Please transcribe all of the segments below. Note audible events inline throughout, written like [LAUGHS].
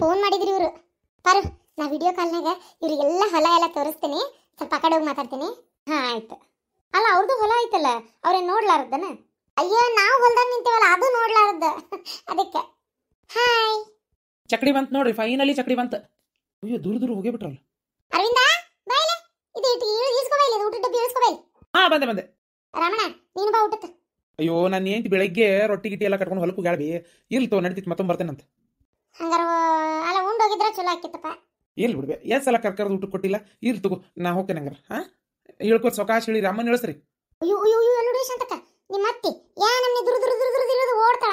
phone ಮಾಡಿದ್ರಿ ಇವರು ಪರು ನಾ ವಿಡಿಯೋ ಕಾಲ್ನಾಗ ಇವ್ರಿಗೆಲ್ಲ ಹೊಲ ಎಲ್ಲ ತೋರಿಸ್ತೀನಿ ಸ್ವಲ್ಪ ಆ ಕಡೆ ಹೋಗಿ ಮಾತಾಡ್ತೀನಿ ಹಾಂ ಆಯ್ತು ಅಲ್ಲ ಅವ್ರದ್ದು ಹೊಲ ಐತಲ್ಲ ಅವ್ರೇ ನೋಡ್ಲಾರದ್ದನ ಅಯ್ಯೋ ನಾವು ಹೊಲ್ದಾಗ ನಿಂತೀವಲ್ಲ ಅದು ನೋಡ್ಲಾರದ್ದ [LAUGHS] ಅದಕ್ಕೆ ಹಾಯ್ ಚಕಡಿ ಬಂತ ನೋಡ್ರಿ ಫೈನಲಿ ಚಕ್ಡಿ ಬಂತ ಅಯ್ಯೋ ದೂರ ದೂರ ಹೋಗಿ ಬಿಟ್ರಲ್ಲ ಅರವಿಂದ ಬೈಲೆ ಇದು ಇಟ್ಟು ಇಳು ಇಸ್ಕೋಬೈಲಿ ಇದು ಊಟದ ಡಬ್ಬಿ ಇಳಿಸ್ಕೋಬೈಲಿ ಹಾ ಬಂದೆ ಬಂದೆ ರಮಣ ನೀನು ಬಾ ಊಟಕ್ಕೆ ಅಯ್ಯೋ ನಾನು ಏನ್ ಬೆಳಗ್ಗೆ ರೊಟ್ಟಿ ಗಿಟ್ಟಿ ಎಲ್ಲ ಕಟ್ಕೊಂಡು ಹೊಲಕ್ಕೆ ಹೋಗ್ಯಾಳ್ಬಿ ಇಲ್ತೋ ನಡೀತಿತ್ತು ಮತ್ತೊಮ್ಮೆ ಬರ್ತೇನಂತ ಹಂಗಾರ ಅಲ್ಲ ಉಂಡೋಗಿದ್ರೆ ಚಲೋ ಆಕಿತ್ತಪ್ಪ ಇಲ್ಲಿ ಬಿಡ್ಬೆ ಎಷ್ಟು ಸಲ ಕರ್ಕರದ ಊಟ ಕೊಟ್ಟಿಲ್ಲ ಇರ್ಲಿ ತಗೋ ನಾ ಹೋಗ್ತೇನೆ ಹಂಗಾರ ಹಾ ಹೇಳ್ಕೊಡ್ ಸೊಕಾಶ್ ಹೇಳಿ ರಾಮನ್ ಹೇಳ್ಸ್ರಿ ಅಯ್ಯೋ ಅಯ್ಯೋ ಅಯ್ಯೋ ನೋಡಿ ಶಾಂತಕ್ಕ ನಿಮ್ಮ ಅತ್ತಿ ಯಾ ನಮ್ಮನೆ ದುರು ದುರು ದುರು ದುರು ಇಳಿದು ಓಡ್ತಾಳ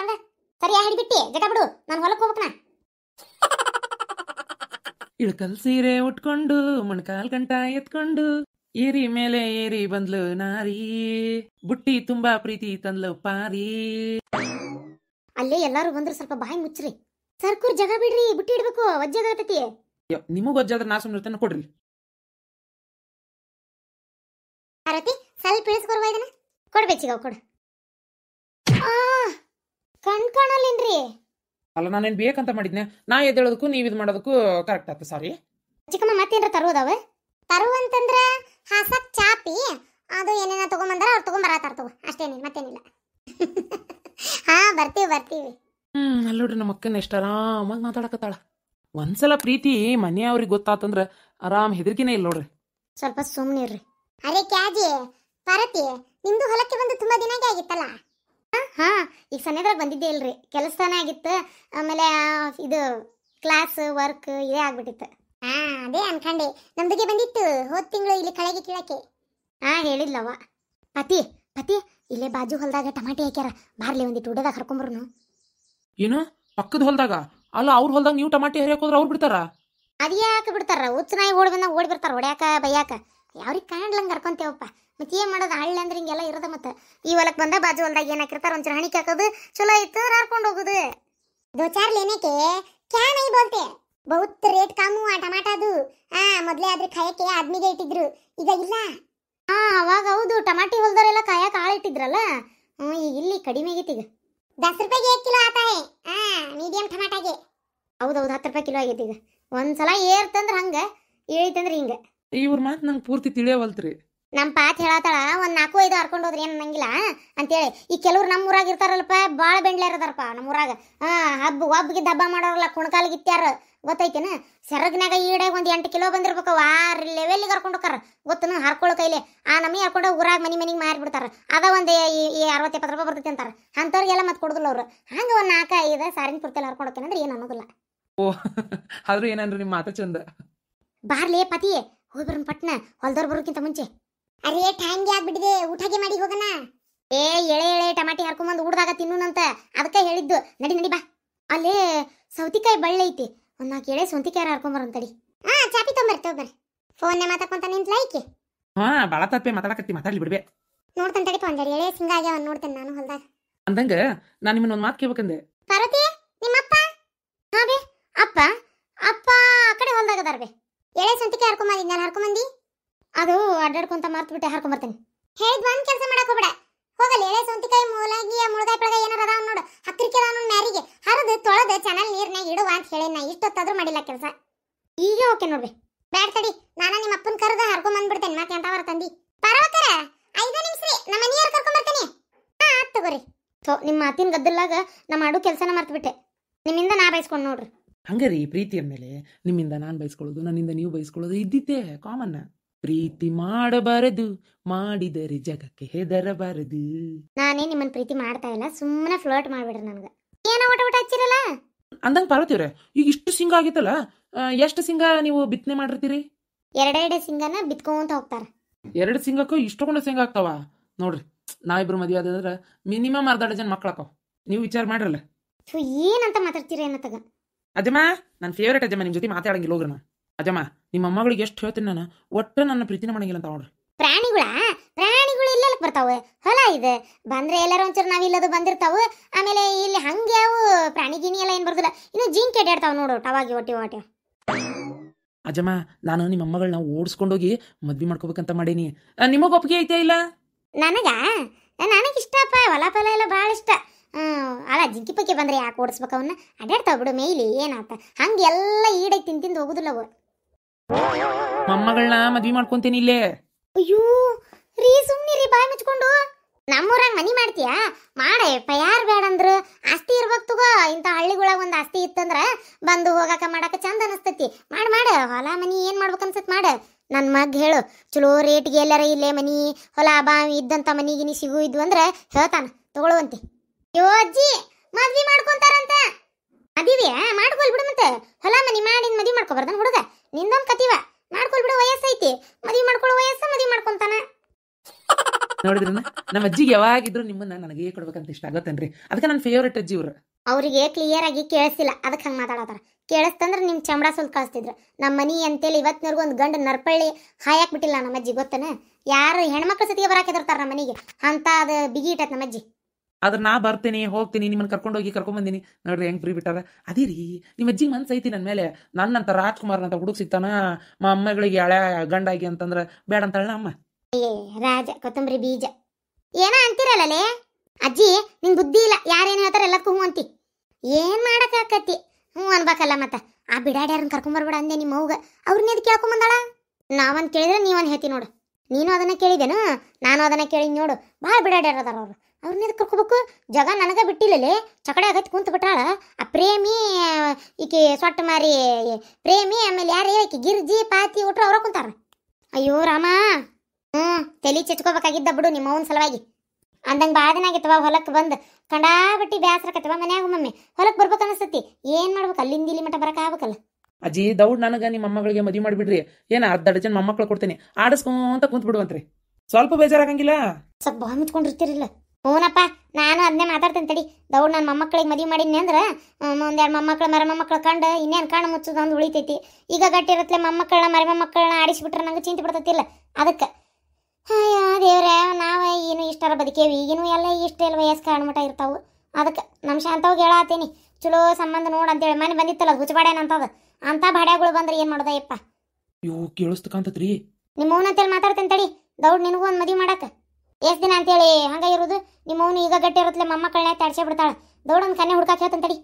ಅಂದ ಹಿಡಿಬಿಟ್ಟಿ ಜಟ ಬಿಡು ನಾನು ಹೊಲಕ್ಕೆ ಹೋಗ್ಬೇಕನ ಇಳ್ಕಲ್ ಸೀರೆ ಉಟ್ಕೊಂಡು ಮೊಣಕಾಲ್ ಗಂಟ ಎತ್ಕೊಂಡು ಏರಿ ಮೇಲೆ ಏರಿ ಬಂದ್ಲು ನಾರಿ ಬುಟ್ಟಿ ತುಂಬಾ ಪ್ರೀತಿ ತಂದ್ಲು ಪಾರಿ ಅಲ್ಲೇ ಎಲ್ಲಾರು ಬಂದ್ರು ಸ್ವಲ್ಪ ಬಾಯಿ ಮುಚ್ಚ್ರಿ ಸರ್ಕೂರ್ ಜಾಗ ಬಿಡ್ರಿ ಬುಟ್ಟಿ ಇಡ್ಬೇಕು ಒಜ್ಜಾಗ ಆತತಿ ನಿಮಗ ಒಜ್ಜಾದ್ರ ನಾ ಸುಮ್ಮನೆ ತನ ಕೊಡ್ರಿ ಆರತಿ ಸ್ವಲ್ಪ ಇಳಿಸ್ಕೊರ್ವ ಇದನ್ನ ಕೊಡ್ಬೇಚಿಗ ಕೊಡು ಕಣ್ ಕಾಣಲ್ಲೇನ್ರಿ ಅಲ್ಲ ನಾನೇನ್ ಬೇಕಂತ ಮಾಡಿದ್ನೆ ನಾ ಎದ್ದೇಳೋದಕ್ಕೂ ನೀವ್ ಇದು ಮಾಡೋದಕ್ಕೂ ಕರೆಕ್ಟ್ ಆಯ್ತು ಸಾರಿ ಚಿಕ್ಕಮ್ಮ ಮತ್ತೇನ್ರ ತರುವುದವ ತರುವಂತಂದ್ರ ಹಾಸಕ್ ಚಾಪಿ ಅದು ಏನೇನ ತಗೊಂಬಂದ್ರ ಅವ್ರು ತಗೊಂಬರತ್ತಾರ ತಗೋ ಅಷ್ಟೇನಿಲ್ಲ ಮತ್ತೇನಿಲ್ಲ [LAUGHS] ಹಾ ಬರ್ತೀವಿ ಬರ್ತೀವಿ ಹ್ಮ್ ಅಲ್ಲೋಡ್ರಿ ನೋಡ್ರಿ ನಮ್ಮ ಅಕ್ಕನ ಎಷ್ಟು ಆರಾಮಾಗಿ ಮಾತಾಡಕತ್ತಾಳ ಒಂದ್ಸಲ ಪ್ರೀತಿ ಮನೆಯವ್ರಿಗೆ ಗೊತ್ತಾತಂದ್ರ ಆರಾಮ್ ಹೆದರ್ಕಿನೇ ಇಲ್ಲ ನೋಡ್ರಿ ಸ್ವಲ್ಪ ಸುಮ್ನಿರ್ರಿ ಅರೆ ಕ್ಯಾಜಿ ಪಾರ್ವತಿ ನಿಮ್ದು ಹೊಲಕ್ಕೆ ಬಂದು ತುಂಬಾ ದಿನ ಆಗಿತ್ತಲ್ಲ ಹಾ ಈಗ ಸಮಯದಾಗ ಬಂದಿದ್ದೆ ಇಲ್ರಿ ಕೆಲಸನೇ ಆಗಿತ್ತು ಆಮೇಲೆ ಇದು ಕ್ಲಾಸ್ ವರ್ಕ್ ಇದೇ ಆಗ್ಬಿಟ್ಟಿತ್ತು ಹಾ ಅದೇ ಅನ್ಕಂಡೆ ನಮ್ದಿಗೆ ಬಂದಿತ್ತು ಹೋದ್ ತಿಂಗಳು ಇಲ್ಲಿ ಕಳೆಗೆ ಕೀಳಕ್ಕೆ ಹಾ ಹೇಳಿದ್ಲವ ಪತಿ ಪತಿ ಇಲ್ಲೇ ಬಾಜು ಹೊಲದಾಗ ಟಮಾಟಿ ಹಾಕ್ಯಾರ ಬಾರ್ಲಿ ಒಂದಿಟ್ಟು ಉಡದಾಗ ಹರ್ಕೊಂಬರ್ನು ಏನು ಪಕ್ಕದ ಹೊಲ್ದಾಗ ಅಲ್ಲ ಅವ್ರ ಹೊಲ್ದಾಗ ನೀವು ಟಮಾಟಿ ಹರಿಯಕ್ ಹೋದ್ರೆ ಅವ್ರು ಬಿಡ್ತಾರ ಅದ್ಯಾಕೆ ಬಿಡ್ತಾರ ಹುಚ್ಚ ನಾಯಿ ಓಡಿ ಬಂದಾಗ ಓಡಿ ಬರ್ತಾರ ಹೊಡ್ಯಾಕ ಬೈಯಾಕ ಯಾರಿಗೆ ಕಾಣ್ಲಂಗೆ ಕರ್ಕೊಂತೇವಪ್ಪ ಮತ್ತೆ ಏನು ಮಾಡೋದು ಹಳ್ಳಿ ಅಂದ್ರೆ ಹಿಂಗೆಲ್ಲ ಇರೋದ ಮತ್ತೆ ಈ ಹೊಲಕ್ಕೆ ಬಂದ ಬಾಜು ಹೊಲ್ದಾಗ ಏನು ಹಾಕಿರ್ತಾರ ಒಂಚೂರು ಹಣಿಕೆ ಹಾಕೋದು ಚಲೋ ಆಯ್ತು ಹಾರ್ಕೊಂಡು ಹೋಗುದು दो चार लेने के क्या बोलते ರೇಟ್ ಕಾಮು ಆ ಟಮಾಟ ಅದು ಹಾ ಮೊದಲೇ ಆದ್ರೆ ಕಾಯಕ್ಕೆ ಆದ್ಮಿಗೆ ಇಟ್ಟಿದ್ರು ಈಗ ಇಲ್ಲ ಹಾ ಅವಾಗ ಹೌದು ಟಮಾಟಿ ಹೊಲ್ದವರೆಲ್ಲ ಕಾಯಕ್ಕೆ ಆಳ ಇಟ್ಟಿದ್ರಲ್ಲ ಹ್ಞೂ ಈಗ ಇಲ್ಲಿ ಕಡಿಮೆ ಆಗೈತಿ ಈಗ ದಸ್ ರೂಪಾಯಿಗೆ ಏಕ್ ಕಿಲೋ ಆತ ಹೇ ಮೀಡಿಯಂ ಹೌದು ಹೌದು ಹತ್ತು ರೂಪಾಯಿ ಕಿಲೋ ಆಗೈತಿ ಈಗ ಸಲ ಏರ್ತಂದ್ರೆ ಹಂಗ ಇಳಿತಂದ್ರೆ ಹಿಂಗೆ ಇವ್ರ ಮಾತು ನಂಗೆ ಪೂರ್ತಿ ತಿಳಿಯವಲ್ತ್ರಿ ನಮ್ಮ ಪಾತ್ ಹೇಳತ್ತಾಳ ಒಂದ್ ನಾಲ್ಕು ಐದು ಹರ್ಕೊಂಡು ಹೋದ್ರಿ ಏನು ಅನ್ನಂಗಿಲ್ಲ ಅಂತೇಳಿ ಈ ಕೆಲವ್ರು ನಮ್ಮ ಊರಾಗ ಇರ್ತಾರಲ್ಪ ಭಾಳ ಬೆಂಡ್ಲೆ ಇರದಾರಪ್ಪ ನಮ್ಮ ಊರಾಗ ಆ ಹಬ್ಬ ಒಬ್ಬಗಿದ್ದ ದಬ್ಬ ಮಾಡೋರಲ್ಲ ಕುಣಕಾಲಿಗೆ ಗಿತ್ತ್ಯಾರ ಗೊತ್ತೈತೇನ ಸೆರಗ್ನಾಗ ಈಡಾಗ ಒಂದು ಎಂಟು ಕಿಲೋ ಬಂದಿರ್ಬೇಕು ವಾರ ಲೆವೆಲ್ಗೆ ಹರ್ಕೊಂಡು ಹೋಕಾರ ಗೊತ್ತನ ಹರ್ಕೊಳ್ಳೋ ಕೈಲೆ ಆ ನಮಗೆ ಹರ್ಕೊಂಡು ಊರಾಗ ಮನೆ ಮನೆಗೆ ಮಾರಿಬಿಡ್ತಾರೆ ಅದ ಒಂದು ಈ ಅರವತ್ತು ಎಪ್ಪತ್ತು ರೂಪಾಯಿ ಬರ್ತೈತೆ ಅಂತಾರ ಅಂಥವ್ರಿಗೆಲ್ಲ ಮತ್ತೆ ಕೊಡೋದಿಲ್ಲ ಅವರು ಹಂಗೆ ಒಂದು ನಾಲ್ಕು ಐದು ಸಾರಿನ ಪೂರ್ತಿಯಲ್ಲಿ ಹರ್ಕೊಂಡು ಹೋಗ್ತೇನೆ ಅಂದ್ರೆ ಏನು ಅನ್ನೋದಿಲ್ಲ ಓ ಆದ್ರೂ ಏನಂದ್ರೆ ನಿಮ್ಮ ಚಂದ ಬಾರ್ಲಿ ಪತಿ ಹೋಗಿ ಬರೋಣ ಪಟ್ನ ಹೊಲ್ದವ್ರು ಬರೋಕ್ಕಿಂತ ಮುಂಚೆ ಅರೇ ಠಾಂಗಿ ಆಗ್ಬಿಟ್ಟಿದೆ ಊಟಗೆ ಮಾಡಿ ಹೋಗೋಣ ಏ ಎಳೆ ಎಳೆ ಟಮಾಟಿ ಹರ್ಕೊಂಬಂದು ಊಡ್ದಾಗ ತಿನ್ನುನಂತ ಅದಕ್ಕೆ ಹೇಳಿದ್ದು ನಡಿ ನಡಿ ಬಾ ಅಲ್ಲೇ ಸೌತಿಕಾಯಿ ಬಳ್ಳಿ ಐತಿ ಒಂದ್ ನಾಲ್ಕು ಎಳೆ ಸೌತಿಕಾಯಿ ಹರ್ಕೊಂಬರಂತಡಿ ಹಾ ಚಾಪಿ ತೊಂಬರ್ ತೊಂಬರ್ ಫೋನ್ ಮಾತಾಡ್ಕೊಂತ ನಿಂತ ಲೈಕೆ ಹಾ ಬಾಳ ತಪ್ಪೆ ಮಾತಾಡಕತ್ತಿ ಮಾತಾಡ್ಲಿ ಬಿಡ್ಬೇ ನೋಡ್ತಾನೆ ತಡಿಪ ಒಂದೆರಡು ಎಳೆ ಅವನು ನೋಡ್ತೇನೆ ನಾನು ಹೊಲ್ದಾಗ ಅಂದಂಗ ನಾನು ನಿಮ್ಮನ್ನ ಒಂದು ಮಾತು ಕೇಳ್ಬೇಕಂದೆ ಪಾರ್ವತಿ ಬಿಟ್ಟು ಹಾರ್ಕೊಂಡ್ ಬರ್ತೀನಿ ಹೇಳಿದ್ ಒಂದ್ ಕೆಲಸ ಮಾಡಕ್ ಹೋಗ್ಬೇಡ ಹೋಗಲ್ಲ ಎಳೆ ಸೌಂತಿಕಾಯಿ ಮೂಲಂಗಿ ಮುಳಗಾಯಿ ಪಳಗ ಏನಾರ ಅದಾವ್ ನೋಡು ಹತ್ತಿರಕ್ಕೆಲ್ಲ ಅವ್ನ ಮ್ಯಾರಿಗೆ ಹರದು ತೊಳೆದು ಚಾನಲ್ ನೀರ್ನಾಗ ಇಡುವ ಅಂತ ಹೇಳಿ ನಾ ಇಷ್ಟೊತ್ತಾದ್ರೂ ಮಾಡಿಲ್ಲ ಕೆಲಸ ಈಗ ಓಕೆ ನೋಡ್ರಿ ಬ್ಯಾಡ್ ತಡಿ ನಾನ ನಿಮ್ಮ ಅಪ್ಪನ ಕರೆದ ಹರ್ಕೊಂಡ್ ಬಂದ್ಬಿಡ್ತೇನೆ ಮತ್ತೆ ಅಂತ ಅವ್ರ ತಂದಿ ಪರವಕರ ಐದು ನಿಮಿಷ ರೀ ನಮ್ಮ ಮನೆಯವ್ರು ಕರ್ಕೊಂಡ್ ಬರ್ತೀನಿ ಹಾ ಆತ್ ತಗೋರಿ ಥೋ ನಿಮ್ಮ ಮಾತಿನ ಗದ್ದಲಾಗ ನಾ ಅಡು ಕೆಲಸನ ಬಿಟ್ಟೆ ನಿಮ್ಮಿಂದ ನಾ ಬಯಸ್ಕೊಂಡು ನೋಡ್ರಿ ಹಂಗರಿ ಪ್ರೀತಿಯ ಮೇಲೆ ನಿಮ್ಮಿಂದ ನಾನು ಬಯಸ್ಕೊಳ್ಳೋದು ನನ್ನಿಂದ ನೀವು ಬಯಸ್ಕೊಳ್ಳೋದು ಇದ್ದಿದ್ದೇ ಕಾಮನ್ ಪ್ರೀತಿ ಮಾಡಬಾರದು ಮಾಡಿದರೆ ಜಗಕ್ಕೆ ಹೆದರಬಾರದು ನಾನೇ ನಿಮ್ಮನ್ ಪ್ರೀತಿ ಮಾಡ್ತಾ ಇಲ್ಲ ಸುಮ್ಮನೆ ಫ್ಲರ್ಟ್ ಮಾಡ್ಬಿಡ್ರಿ ನನ್ಗ ಏನೋ ಊಟ ಊಟ ಹಚ್ಚಿರಲ್ಲ ಅಂದಂಗ ಪಾರ್ವತಿವ್ರೆ ಈಗ ಇಷ್ಟು ಸಿಂಗ ಆಗಿತ್ತಲ್ಲ ಎಷ್ಟು ಸಿಂಗ ನೀವು ಬಿತ್ತನೆ ಮಾಡಿರ್ತೀರಿ ಎರಡೆರಡೆ ಸಿಂಗನ ಬಿತ್ಕೊಂತ ಹೋಗ್ತಾರ ಎರಡು ಸಿಂಗಕ್ಕೂ ಇಷ್ಟೊಂದು ಸಿಂಗ ಆಗ್ತಾವ ನೋಡ್ರಿ ನಾವಿಬ್ರು ಮದುವೆ ಆದ್ರೆ ಮಿನಿಮಮ್ ಅರ್ಧ ಜನ ಮಕ್ಕಳಕ್ಕವ ನೀವು ವಿಚಾರ ಮಾಡ್ರಲ್ಲ ಏನಂತ ಮಾತಾಡ್ತೀರಿ ಅನ್ನತ್ತಾಗ ಅಜಮ್ಮ ನನ್ನ ಫೇವ್ರೇಟ್ ಅಜಮ್ಮ ನಿಮ್ಮ ಜೊತೆ ಮಾತಾಡಂಗಿಲ್ಲ ಹೋಗ್ರಿ ನಾ ಅಜಮ್ಮ ನಿಮ್ಮ ಅಮ್ಮಗಳಿಗೆ ಎಷ್ಟು ಹೇಳ್ತೀನಿ ನಾನು ಒಟ್ಟು ನನ್ನ ಪ್ರೀತಿನ ಮಾಡಂಗಿಲ್ಲ ಅಂತ ನೋಡ್ರಿ ಪ್ರಾಣಿಗಳ ಪ್ರಾಣಿಗಳು ಇಲ್ಲೆಲ್ಲ ಬರ್ತಾವೆ ಹೊಲ ಇದೆ ಬಂದ್ರೆ ಎಲ್ಲರೂ ಒಂಚೂರು ನಾವಿಲ್ಲದು ಬಂದಿರ್ತಾವೆ ಆಮೇಲೆ ಇಲ್ಲಿ ಹಂಗೆ ಅವು ಪ್ರಾಣಿ ಗಿಣಿ ಎಲ್ಲ ಏನು ಬರ್ದಿಲ್ಲ ಇನ್ನು ಜೀನ್ ಅಡ್ಯಾಡ್ತಾವ ನೋಡು ಟವಾಗಿ ಒಟ್ಟಿ ಒಟ್ಟಿ ಅಜಮ್ಮ ನಾನು ನಿಮ್ಮ ಅಮ್ಮಗಳನ್ನ ಓಡಿಸ್ಕೊಂಡೋಗಿ ಮದ್ವೆ ಮಾಡ್ಕೋಬೇಕಂತ ಮಾಡೀನಿ ನಿಮಗೆ ಒಪ್ಪಿಗೆ ಐತೆ ಇಲ್ಲ ನನಗ ನನಗೆ ಇಷ್ಟಪ್ಪ ಹೊಲ ಫಲ ಎಲ್ಲ ಭಾಳ ಇಷ್ಟ ಅಲ್ಲ ಜಿಂಕಿ ಪಕ್ಕಿ ಬಂದ್ರೆ ಯಾಕೆ ಓಡಿಸ್ಬೇಕು ಅವನ್ನ ಅಡ್ಯಾಡ್ತಾವ ಬಿಡು ಮೇಯ್ಲಿ ಏನಾತ ಹಂಗೆಲ್ಲ ಎಲ್ಲ ಈಡಾಗಿ ತಿಂದು ಹೋಗುದಿಲ್ಲ ಅವ್ರು ಮೊಮ್ಮಗಳನ್ನ ಮದ್ವಿ ಮಾಡ್ಕೊಂತೀನಿ ಇಲ್ಲೇ ಅಯ್ಯೋ ರೀ ರೀ ಬಾಯಿ ಮುಚ್ಕೊಂಡು ನಮ್ಮೂರಾಗ ಮನಿ ಮಾಡ್ತೀಯಾ ಮಾಡೆ ಪಯಾರ್ ಬೇಡ ಅಂದ್ರ ಆಸ್ತಿ ಇರ್ಬೇಕು ತಗೋ ಇಂಥ ಹಳ್ಳಿಗಳಾಗ ಒಂದು ಆಸ್ತಿ ಇತ್ತಂದ್ರ ಬಂದು ಹೋಗಾಕ ಮಾಡಾಕ ಚಂದ ಅನಸ್ತತಿ ಮಾಡಿ ಮಾಡ ಹೊಲ ಮನಿ ಏನ್ ಮಾಡ್ಬೇಕು ಅನ್ಸತ್ ಮಾಡ ನನ್ನ ಮಗ್ ಹೇಳು ಚಲೋ ರೇಟ್ಗೆ ಎಲ್ಲರ ಇಲ್ಲೇ ಮನಿ ಹೊಲ ಬಾವಿ ಇದ್ದಂತ ಮನಿಗಿನಿ ಸಿಗು ಇದ್ವು ಅಂದ್ರ ಹೇಳ್ತಾನ ತಗೊಳುವಂತೆ ಯೋ ಅಜ್ಜಿ ಮದ್ವಿ ಮಾಡ್ಕೊಂತಾರಂತ ಅದಿದೆಯಾ ಮಾಡ್ಕೊಲ್ ಬಿಡು ಮತ್ತೆ ಹೊಲ ಮನಿ ಮಾಡಿ ಮದ್ವಿ ಮಾಡ್ಕೊಬಾರ್ದನ್ ಹುಡುಗ ನಿಂದೊಂದ್ ಕತಿವ ಮಾಡ್ಕೊಳ್ಬಿಡೋ ವಯಸ್ಸೈತಿ ಮದ್ವೆ ಮಾಡ್ಕೊಳ್ಳೋ ವಯಸ್ಸ ಮದಿ ಮಾಡ್ಕೊಂತಾನ ನೋಡಿದ್ರನ ನಮ್ಮ ಅಜ್ಜಿಗೆ ಯಾವಾಗಿದ್ರು ನಿಮ್ಮನ್ನ ನನಗೆ ಕೊಡ್ಬೇಕಂತ ಇಷ್ಟ ಆಗತ್ತನ್ರಿ ಅದಕ್ಕೆ ನನ್ನ ಫೇವ್ರೇಟ್ ಅಜ್ಜಿ ಇವ್ರು ಅವ್ರಿಗೆ ಕ್ಲಿಯರ್ ಆಗಿ ಕೇಳಿಸಿಲ್ಲ ಅದಕ್ಕೆ ಹಂಗೆ ಮಾತಾಡೋತರ ಕೇಳಿಸ್ತಂದ್ರೆ ನಿಮ್ಮ ಚಮಡ ಸುಲ್ ಕಾಸ್ತಿದ್ರು ನಮ್ಮ ಮನಿ ಅಂತೇಳಿ ಇವತ್ತಿನವರೆಗೂ ಒಂದು ಗಂಡು ನರ್ಪಳ್ಳಿ ಹಾಯಾಕ್ ಬಿಟ್ಟಿಲ್ಲ ನಮ್ಮ ಅಜ್ಜಿ ಗೊತ್ತನ ಯಾರು ಹೆಣ್ಮಕ್ಳ ಸತಿಗೆ ಬರಾಕಿದಿರ್ತಾರ ನಮ್ಮ ಮನೆಗೆ ಅಂತ ಅದು ಬಿಗಿ ಇಟ್ಟತ್ ನಮ್ಮ ಅಜ್ಜಿ ಆದ್ರೆ ನಾ ಬರ್ತೀನಿ ಹೋಗ್ತೀನಿ ನಿಮ್ಮನ್ನ ಕರ್ಕೊಂಡು ಹೋಗಿ ಕರ್ಕೊಂಡ್ ಬಂದಿನಿ ನೋಡ್ರಿ ಹೆಂಗ್ ಫ್ರೀ ಬಿಟ್ಟಾರ ಅದೇ ರೀ ನಿಮ್ಮ ಅಜ್ಜಿ ಮನ್ಸು ಐತಿ ನನ್ನ ಮೇಲೆ ನನ್ನಂತ ರಾಜ್ಕುಮಾರ್ನಂತ ಹುಡುಗ ಸಿಗ್ತಾನ ಅಮ್ಮಗಳಿಗೆ ಹಳೆ ಗಂಡಾಗಿ ಅಂತಂದ್ರೆ ಬೇಡ ಅಂತ ಅಮ್ಮ ರಾಜ ಕೊತ್ತಂಬರಿ ಬೀಜ ಏನ ಅಂತಿರಲ್ಲೇ ಅಜ್ಜಿ ನಿನ್ ಬುದ್ಧಿ ಇಲ್ಲ ಯಾರೇನು ಹೇಳ್ತಾರೆ ಎಲ್ಲಕ್ಕೂ ಹ್ಞೂ ಅಂತಿ ಏನ್ ಮಾಡಕ್ ಮಾಡಕ್ಕಾಕತ್ತಿ ಹ್ಞೂ ಅನ್ಬೇಕಲ್ಲ ಮತ್ತ ಆ ಬಿಡಾಡ್ಯಾರನ್ನ ಕರ್ಕೊಂಬರ್ಬೇಡ ಅಂದೆ ನಿಮ್ಮ ಅವ್ಗ ಅವ್ರನ್ನ ಬಂದಾಳ ಕೇಳ್ಕೊಂಬಂದಾಳ ನಾವನ್ ಕೇಳಿದ್ರೆ ನೀವನ್ ಹೇಳ್ತಿ ನೋಡು ನೀನು ಅದನ್ನ ಕೇಳಿದೆನು ನಾನು ಅದನ್ನ ಕೇಳಿ ನೋಡು ಭಾಳ ಬಿಡಾಡ್ಯಾರ ಅದಾರ ಅವರು ಅವ್ರನ್ನ ಕರ್ಕೋಬೇಕು ಜಗ ನನಗೆ ಬಿಟ್ಟಿಲ್ಲಲ್ಲಿ ಚಕಡೆ ಆಗತ್ತೆ ಕುಂತು ಬಿಟ್ಟಾಳ ಆ ಪ್ರೇಮಿ ಈಕೆ ಸೊಟ್ಟ ಮಾರಿ ಪ್ರೇಮಿ ಆಮೇಲೆ ಯಾರು ಈಕೆ ಗಿರ್ಜಿ ಪಾತಿ ಉಟ್ರು ಅವ್ರ ಕುಂತಾರ ಅಯ್ಯೋ ರಾಮ ಹ್ಞೂ ತಲೆ ಚಚ್ಕೋಬೇಕಾಗಿದ್ದ ಬಿಡು ನಿಮ್ಮ ಅವನ ಸಲುವಾಗಿ ಅಂದಂಗೆ ಭಾಳ ದಿನ ಆಗಿತ್ತವ ಹೊಲಕ್ಕೆ ಬಂದು ಕಂಡಾಬಿಟ್ಟು ಬೇಸರ ಕತ್ತವ ಮನ್ಯಾಗ ಮಮ್ಮಿ ಹೊಲಕ್ಕೆ ಬರ್ಬೇಕು ಅನಿಸ್ತತಿ ಏನು ಮಾಡ್ಬೇಕು ಅಲ್ಲಿಂದ ಇಲ್ಲಿ ಮಟ್ಟ ಬರಕ್ಕೆ ಆಗ್ಬೇಕಲ್ಲ ಅಜ್ಜಿ ದೌಡ್ ನನಗೆ ನಿಮ್ಮ ಮೊಮ್ಮಗಳಿಗೆ ಮದುವೆ ಮಾಡಿಬಿಡ್ರಿ ಏನು ಅರ್ಧ ಡಜನ್ ಮೊಮ್ಮಕ್ಕಳು ಕೊಡ್ತೀನಿ ಆಡಿಸ್ಕೊಂತ ಕುಂತ ಬಿಡುವಂತ್ರಿ ಸ್ವಲ್ಪ ಬೇಜಾರಾಗಂಗಿಲ್ಲ ಸ್ವಲ್ಪ ಬಾಯ್ ಹ್ಞೂನಪ್ಪ ನಾನು ಅದನ್ನೇ ಮಾತಾಡ್ತೀನಿ ತಡಿ ದೌಡ್ ನನ್ನ ಮೊಮ್ಮಕ್ಕಳಿಗೆ ಮದುವೆ ಮಾಡಿದ್ನಿ ಅಂದ್ರೆ ಒಂದೆರಡು ಮೊಮ್ಮಕ್ಕಳು ಮರ ಮೊಮ್ಮಕ್ಳು ಕಂಡು ಇನ್ನೇನು ಕಣ್ಣು ಮುಚ್ಚೋದು ಅಂದು ಉಳಿತೈತಿ ಈಗ ಗಟ್ಟಿ ಮೊಮ್ಮಕ್ಕಳನ್ನ ಮರಿ ಮೊಮ್ಮಕ್ಕಳನ್ನ ಆಡಿಸಿಬಿಟ್ರೆ ನಂಗೆ ಚಿಂತೆ ಬಿಡ್ತೈತಿಲ್ಲ ಅದಕ್ಕೆ ಅಯ್ಯೋ ದೇವ್ರೆ ನಾವು ಏನು ಇಷ್ಟರ ಬದುಕೇವಿ ಈಗಿನೂ ಎಲ್ಲ ಇಷ್ಟ ಎಲ್ಲ ವಯಸ್ಕ ಮಟ ಇರ್ತಾವೆ ಅದಕ್ಕೆ ನಮ್ಮ ಶಾಂತವಾಗಿ ಹೇಳತ್ತೀನಿ ಚಲೋ ಸಂಬಂಧ ನೋಡು ಅಂತೇಳಿ ಮನೆ ಬಂದಿತ್ತಲ್ಲ ಅಂತದ ಅಂತ ಬಾಡ್ಯಾಗಳು ಬಂದ್ರೆ ಏನು ಮಾಡೋದಯ್ಯಪ್ಪ ಇವು ಕೇಳಿಸ್ತಕ್ಕಂತತ್ರಿ ನಿಮ್ಮ ಅಂತೇಳಿ ಮಾತಾಡ್ತೇನೆ ತಡಿ ದೌಡ್ ನಿನಗೂ ಒಂದು ಮದುವೆ ಮಾಡಕ್ಕೆ ಎಷ್ಟು ದಿನ ಅಂತೇಳಿ ಹಂಗ ಇರೋದು ನಿಮ್ಮ ಅವನು ಈಗ ಗಟ್ಟಿ ಇರುತ್ತಲೆ ಮೊಮ್ಮಕ್ಕಳನ್ನ ತಡ್ಸೇ ಬಿಡ್ತಾಳ ದೌಡೊಂದು ಕನ್ನೆ ಹುಡ್ಕಕ್ಕೆ ಹೇಳ್ತಂತಡಿ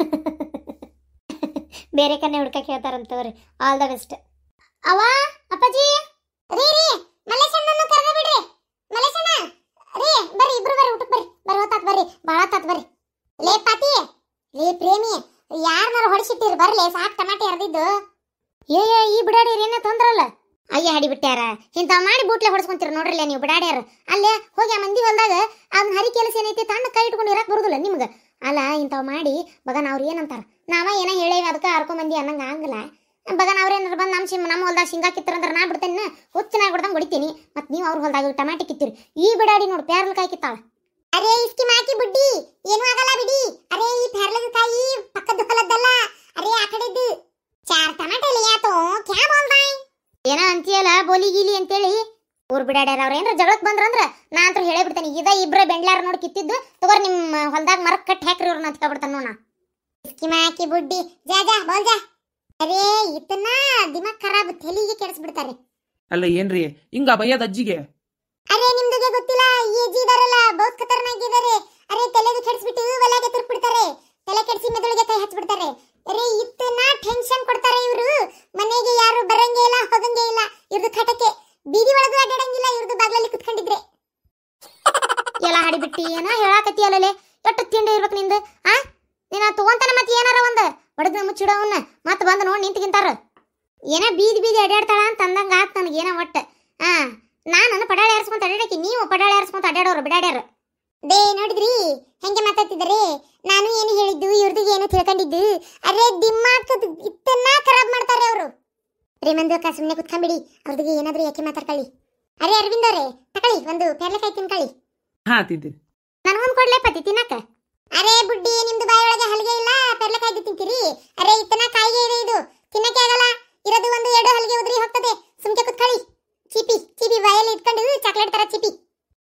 [LAUGHS] ಬೇರೆ ಕನ್ನೆ ಹುಡ್ಕಕ್ಕೆ ಹೇಳ್ತಾರಂತವ್ರಿ ಆಲ್ ದ ಬೆಸ್ಟ್ ಅವ ಅಪ್ಪಾಜಿ ರೀ ರೀ ಮಲ್ಲೇಶಣ್ಣನ ಕರೆದ ಬಿಡ್ರಿ ಮಲ್ಲೇಶಣ್ಣ ರೀ ಬರ್ರಿ ಇಬ್ರು ಬರ್ರಿ ಊಟಕ್ಕೆ ಬರ್ರಿ ಬರ್ರಿ ಹೊತ್ತಾತ್ ಬರ್ರಿ ಭಾಳ ಹೊತ್ತಾತ್ ಬರ್ರಿ ಲೇ ಪಾತಿ ಲೇ ಪ್ರೇಮಿ ಯಾರನ್ನಾರು ಹೊಡಿಸಿಟ್ಟಿರಿ ಬರ್ಲೇ ಸಾಕು ಟಮಾಟೆ ಹರಿದಿದ್ದು ಏ ಈ ಬಿಡಾಡಿ ಏನ ತೊಂದ್ರಲ್ಲ ಅಯ್ಯ ಹಡಿ ಬಿಟ್ಟ್ಯಾರ ಇಂಥ ಮಾಡಿ ಬೂಟ್ಲೆ ಹೊಡ್ಸ್ಕೊಂತೀರ ನೋಡ್ರಲ್ಲ ನೀವು ಬಿಡಾಡ್ಯಾರ ಅಲ್ಲೇ ಹೋಗಿ ಆ ಮಂದಿ ಹೊಲ್ದಾಗ ಅದನ್ನ ಹರಿ ಕೆಲಸ ಏನೈತಿ ತಣ್ಣ ಕೈ ಇಟ್ಕೊಂಡು ಇರಕ್ಕೆ ಬರುದಿಲ್ಲ ನಿಮ್ಗೆ ಅಲ್ಲ ಇಂಥವು ಮಾಡಿ ಬಗನ್ ಅವ್ರು ಏನಂತಾರ ನಾವ ಏನ ಹೇಳೇವಿ ಅದಕ್ಕೆ ಹರ್ಕೊಂಬಂದಿ ಅನ್ನಂಗ ಆಗಲ್ಲ ಬಗನ್ ಏನಾರ ಬಂದು ನಮ್ಮ ಸಿಮ್ ನಮ್ಮ ಹೊಲ್ದಾಗ ಶೇಂಗಾ ಕಿತ್ತರಂದ್ರೆ ನಾ ಬಿಡ್ತೇನೆ ಹುಚ್ಚನಾಗಿ ಹೊಡ್ದಂಗೆ ಹೊಡಿತೀನಿ ಮತ್ತೆ ನೀವು ಅವ್ರ ಹೊಲ್ದಾಗ ಟಮಾಟಿ ಕಿತ್ತೀರಿ ಈ ಬಿಡಾಡಿ ನೋಡಿ ಪ್ಯಾರ್ಲ್ ಕಾಯಿ ಕಿತ್ತಾಳ ಅರೆ ಇಸ್ಕಿ ಮಾಕಿ ಬುಡ್ಡಿ ಏನೂ ಆಗಲ್ಲ ಬಿಡಿ ಅರೇ ಈ ಪ್ಯಾರ್ಲದ ಕಾಯಿ ಪಕ್ಕದ ಹೊಲದ್ದಲ್ಲ ಅರೆ ಆ ಕಡೆದ್ದು ಚಾರ್ ಟಮಾಟೆ ಇಲ್ಲ ತೋ ಕ್ಯಾ ಬೋಲ್ದಾಯ್ ಏನ ಅಂತೀಯಲ್ಲ ಬೋಲಿ ಗೀಲಿ ಅಂತೇಳಿ ಊರ್ ಬಿಡಾಡ್ಯಾರ ಅವ್ರ ಏನ್ರ ಜಗಳಕ್ಕೆ ಬಂದ್ರಂದ್ರ ನಾ ಅಂತ ಹೇಳೇ ಬಿಡ್ತೇನೆ ಇದ ಇಬ್ರ ಬೆಂಡ್ಲಾರ ನೋಡಿ ಕಿತ್ತಿದ್ದು ತಗೋರ್ ನಿಮ್ಮ ಹೊಲ್ದಾಗ ಮರಕ್ ಕಟ್ ಹಾಕ್ರಿ ಅವ್ರನ್ನ ಅಂತ ಹೇಳ್ಬಿಡ್ತಾನ ನೋಣ ಹಾಕಿ ಬುಡ್ಡಿ ಜಾ ಜಾ ಬೋಲ್ ಜಾ ಅರೇ ಇದನ್ನ ದಿಮಾಗ್ ಖರಾಬ್ ತಲೆಗೆ ಕೆಡಿಸ್ಬಿಡ್ತಾರೆ ಅಲ್ಲ ಏನ್ರಿ ಹಿಂಗ ಬಯ್ಯದ ಅಜ್ಜಿಗೆ ಅರೆ ನಿಮ್ದುಗೆ ಗೊತ್ತಿಲ್ಲ ಈ ಅಜ್ಜಿ ಇದಾರಲ್ಲ ಬಹುತ್ ಖತರ್ನಾಗಿದ್ದಾರೆ ಅರೆ ತಲೆಗೆ ಕೆಡಿಸ್ಬಿಟ್ಟು ಒಲೆಗೆ ಬಿಡ್ತಾರೆ ತಲೆ ಕೆಡಿಸಿ ಮೆದುಳಿಗೆ ಕೈ ಹಚ್ಬಿಡ್ತಾರೆ ಏನೋ ಬೀದಿ ಬೀದಿ ಅಡ್ಡಾಡ್ತಾಳ ಅಂತ ಅಂದಂಗ ನನಗೆ ಏನೋ ಒಟ್ಟ ಹಾ ನಾನು ಪಡಾಳಿ ಆರಿಸ್ಕೊಂತ ಅಡ್ಯಾಡಕಿ ನೀವು ಪಡಾಳೆ ಆರಿಸ್ಕೊಂತ ಅಡ್ಡಾಡೋರು ಬಿಡಾಡ್ಯಾರು ಬೇ ನೋಡಿದ್ರಿ ಹೆಂಗೆ ಮಾತಾಡ್ತಿದ್ದಾರೆ ನಾನು ಏನು ಹೇಳಿದ್ದು ಇವ್ರದ್ದು ಏನು ತಿಳ್ಕೊಂಡಿದ್ದು ಅರೆ ದಿಮಾಕ್ ಇತ್ತೆಲ್ಲ ಖರಾಬ್ ಮಾಡ್ತಾರೆ ಅವರು ರೇಮಂದು ಅಕ್ಕ ಸುಮ್ಮನೆ ಕುತ್ಕೊಂಡ್ಬಿಡಿ ಅವ್ರದಿಗೆ ಏನಾದರೂ ಯಾಕೆ ಮಾತಾಡ್ಕೊಳ್ಳಿ ಅರೆ ಅರವಿಂದ್ ಅವರೇ ತಕೊಳ್ಳಿ ಒಂದು ಪೇರ್ಲೆಕಾಯಿ ತಿನ್ಕೊಳ್ಳಿ ಹಾ ತಿಂತೀನಿ ನನಗೊಂದು ಕೊಡ್ಲೇ ಪತಿ ತಿನ್ನಕ್ಕ ಅರೆ ಬುಡ್ಡಿ ನಿಮ್ದು ಒಳಗೆ ಹಲಗೆ ಇಲ್ಲ ಪೇರ್ಲೆಕಾಯ್ದು ತಿಂತೀರಿ ಅರೆ ಇತ್ತನ ಕಾಯಿಗೆ ಇದೆ ಇದು ತಿನ್ನಕ್ಕೆ ಆಗಲ್ಲ ಇರೋದು ಒಂದು ಎರಡು ಹಲಿಗೆ ಉದ್ರಿ ಹೋಗ್ತದೆ ಸುಮ್ಕೆ ಕುತ್ಕೊಳ್ಳಿ ಚೀಪಿ ಚೀಪಿ ಬಾಯಲ್ಲಿ ಇಟ್ಕೊಂಡು ಚಾಕ್ಲೇಟ್ ತರ ಚೀಪಿ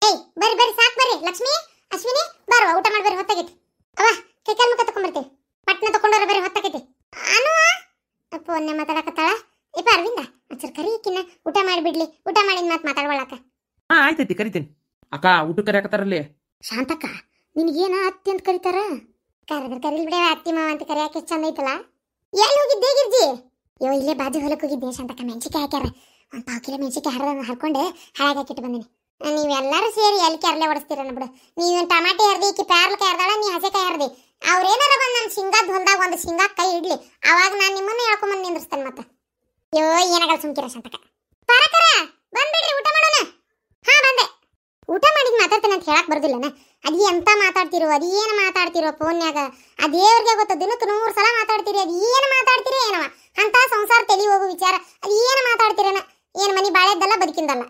ಏಯ್ ಬರ್ರಿ ಬರ್ರಿ ಸಾಕ್ ಬರ್ರಿ ಲಕ್ಷ್ಮಿ ಅಶ್ವಿನಿ ಬಾರುವ ಊಟ ಮಾಡಿ ಬರ್ರಿ ಹೊತ್ತಾಗೈತಿ ಅವ ಕೈಕಾಲ್ ಮುಖ ತಕೊಂಡ್ಬರ್ತೇವೆ ಪಟ್ನ ತಕೊಂಡವ್ರ ಬರ್ರಿ ಹೊತ್ತಾಗೈತಿ ಅನು ಅಪ್ಪ ಒನ್ನೆ ಮಾತಾಡಕತ್ತಾಳ ಇಪ್ಪ ಅರವಿಂದ ಅಚ್ಚರ್ ಕರಿಕಿನ್ನ ಊಟ ಮಾಡಿಬಿಡ್ಲಿ ಊಟ ಮಾಡಿದ ಮಾತು ಮಾತಾಡ್ಕೊಳಕ ಹಾ ಆಯ್ತೈತಿ ಕರಿತೀನಿ ಅಕ್ಕ ಊಟ ಕರೆಯಕತ್ತಾರಲ್ಲಿ ಶಾಂತಕ್ಕ ನಿನಗೇನ ಅತ್ತಿ ಅಂತ ಕರೀತಾರ ಕರೆದ್ರೆ ಕರೀಲ್ ಬಿಡ ಅತ್ತಿ ಮಾವ ಅಂತ ಕರೆಯಕ್ಕೆ ಚಂದ ಐತಲ್ಲ ಎಲ್ಲಿ ಹೋಗಿದ್ದೆ ಗಿರ್ಜಿ ಯೋ ಇಲ್ಲೇ ಬಾಜು ಹೊಲಕ್ಕೆ ಹೋಗಿದ್ದೆ ಶಾಂತಕ್ಕ ಮೆಣಸಿಕಾಯಿ ಹಾಕ್ಯಾರ ಒಂದು ಪಾವು ಕಿಲೋ ಮೆಣಸಿಕಾಯಿ ಹರಿದ ಹರ್ಕೊಂಡು ಹಾಳಾಗಿ ಹಾಕಿಟ್ಟು ಬಂದಿನಿ ನೀವೆಲ್ಲರೂ ಸೇರಿ ಎಲ್ಲಿ ಕೆರಳೆ ಹೊಡಿಸ್ತೀರ ಬಿಡು ನೀನು ಟಮಾಟೆ ಹರಿದಿ ಈಕಿ ಪ್ಯಾರ್ಲಕಾಯಿ ಹರಿದಾಳ ನೀ ಹಸೆಕಾಯಿ ಹರಿದಿ ಅವ್ರೇನಾರ ಬಂದು ನನ್ನ ಶಿಂಗಾದ ಹೊಲ್ದಾಗ ಒಂದು ಶಿಂಗಾ ಕೈ ಇಡ್ಲಿ ಅವಾಗ ನಾನು ನಿಮ್ಮನ್ನ ಹೇಳ್ಕೊಂಬಂದು ನಿಂದ್ರಿಸ್ತೇನೆ ಮತ್ತೆ ಯೋ ಏನಾಗಲ್ಲ ಸುಮ್ಕಿರ ಶಾಂತಕ ಪರಕರ ಬಂದ್ಬಿಡ್ರಿ ಊಟ ಮಾಡೋಣ ಹಾ ಬಂದೆ ಊಟ ಮಾಡಿ ಮಾತಾಡ್ತೇನೆ ಅಂತ ಹೇಳಕ್ ಬರೋದಿಲ್ಲನ ಅದು ಎಂತ ಮಾತಾಡ್ತಿರೋ ಅದು ಏನು ಮಾತಾಡ್ತಿರೋ ಫೋನ್ಯಾಗ ಅದೇವ್ರಿಗೆ ದೇವ್ರಿಗೆ ಗೊತ್ತ ದಿನಕ್ಕೆ ನೂರು ಸಲ ಮಾತಾಡ್ತೀರಿ ಅದು ಏನು ಮಾತಾಡ್ತೀರಿ ಏನವ ಅಂತ ಸಂಸಾರ ತೆಲಿ ಹೋಗೋ ವಿಚಾರ ಅದು ಏನು ಮಾತಾಡ್ತಿರನ ಏನು ಮನೆ ಬಾಳೆದ್ದಲ್ಲ ಬದುಕಿಂದಲ್ಲ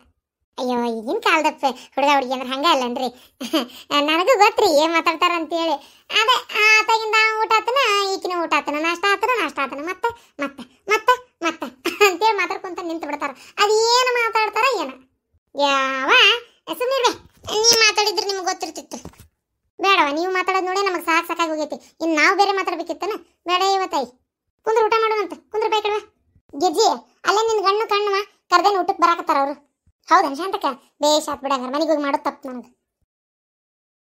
ಅಯ್ಯೋ ಈಗಿನ ಕಾಲ್ದಪ್ಪ ಹುಡುಗ ಹುಡುಗಿ ಅಂದ್ರೆ ಹಂಗೆ ಅಲ್ಲನ್ರಿ [LAUGHS] ನನಗೂ ಗೊತ್ತ್ರಿ ಏನು ಮಾತಾಡ್ತಾರ ಅಂತೇಳಿ ಅದೇ ಆತಾಗಿಂದ ಊಟ ಆತನ ಈಕಿನ ಊಟ ಆತನ ನಾಷ್ಟ ಆತನ ನಾಷ್ಟ ಆತನ ಮತ್ತೆ ಮತ್ತೆ ಮತ್ತೆ ಮತ್ತೆ [LAUGHS] ಅಂತೇಳಿ ಮಾತಾಡ್ಕೊಂತ ನಿಂತು ಬಿಡ್ತಾರ ಅದು ಏನು ಮಾತಾಡ್ತಾರ ಏನ ಯಾವ ಸುಮ್ಮನೆ ನೀ ಮಾತಾಡಿದ್ರೆ ನಿಮ್ಗೆ ಗೊತ್ತಿರ್ತಿತ್ತು ಬೇಡವ ನೀವು ಮಾತಾಡೋದು ನೋಡಿ ನಮಗೆ ಸಾಕು ಸಾಕಾಗಿ ಹೋಗೈತಿ ಇನ್ನು ನಾವು ಬೇರೆ ಮಾತಾಡ್ಬೇಕಿತ್ತನ ಬೇಡ ಇವತ್ತಾಯಿ ಕುಂದ್ರ ಊಟ ಮಾಡೋಣಂತ ಕುಂದ್ರ ಬೇಕಲ್ವ ಗೆಜ್ಜಿ ಅಲ್ಲೇ ನಿನ್ನ ಗಣ್ಣು ಕಣ್ಣುವ ಕರ್ದೇನು ಊಟಕ್ಕೆ ಬರಾಕತ್ತಾರ ಅವರು ಹೌದಾ ಶಾಂತಕ್ಕ ಬೇಷ್ ಬಿಡ ಮನೆಗೆ ಹೋಗಿ ಮಾಡೋದು ತಪ್ಪು ನನಗೆ